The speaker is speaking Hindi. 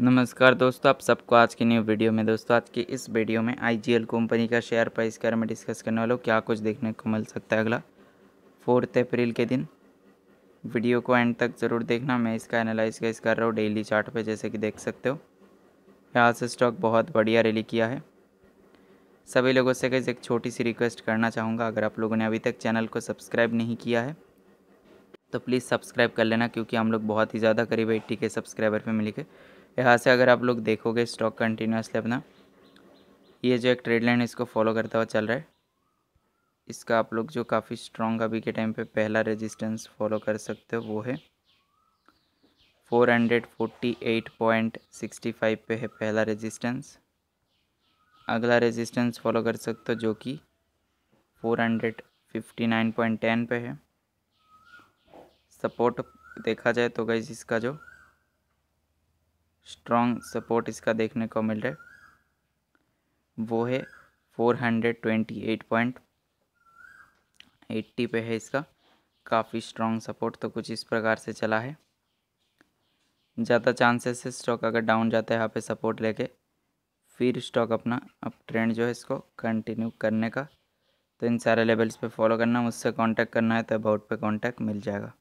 नमस्कार दोस्तों आप सबको आज की न्यू वीडियो में दोस्तों आज की इस वीडियो में आई कंपनी का शेयर प्राइस के बारे में डिस्कस करने वालों क्या कुछ देखने को मिल सकता है अगला फोर्थ अप्रैल के दिन वीडियो को एंड तक ज़रूर देखना मैं इसका एनालाइज गाइस कर रहा हूँ डेली चार्ट पे जैसे कि देख सकते हो यहाँ से स्टॉक बहुत बढ़िया रैली किया है सभी लोगों से कैसे एक छोटी सी रिक्वेस्ट करना चाहूँगा अगर आप लोगों ने अभी तक चैनल को सब्सक्राइब नहीं किया है तो प्लीज़ सब्सक्राइब कर लेना क्योंकि हम लोग बहुत ही ज़्यादा करीब एट्टी के सब्सक्राइबर पे मिले यहाँ से अगर आप लोग देखोगे स्टॉक कंटिन्यूसली अपना ये जो एक ट्रेड लाइन इसको फॉलो करता हुआ चल रहा है इसका आप लोग जो काफ़ी स्ट्रॉन्ग अभी के टाइम पे पहला रेजिस्टेंस फॉलो कर सकते हो वो है 448.65 पे है पहला रेजिस्टेंस अगला रेजिस्टेंस फॉलो कर सकते हो जो कि 459.10 पे है सपोर्ट देखा जाए तो गई इसका जो स्ट्रॉन्ग सपोर्ट इसका देखने को मिल रहा है वो है four hundred twenty eight point eighty पे है इसका काफ़ी स्ट्रॉन्ग सपोर्ट तो कुछ इस प्रकार से चला है ज़्यादा चांसेस है स्टॉक अगर डाउन जाता है यहाँ पे सपोर्ट लेके फिर स्टॉक अपना अप ट्रेंड जो है इसको कंटिन्यू करने का तो इन सारे लेवल्स पे फॉलो करना मुझसे कांटेक्ट करना है तो अबाउट पे कांटेक्ट मिल जाएगा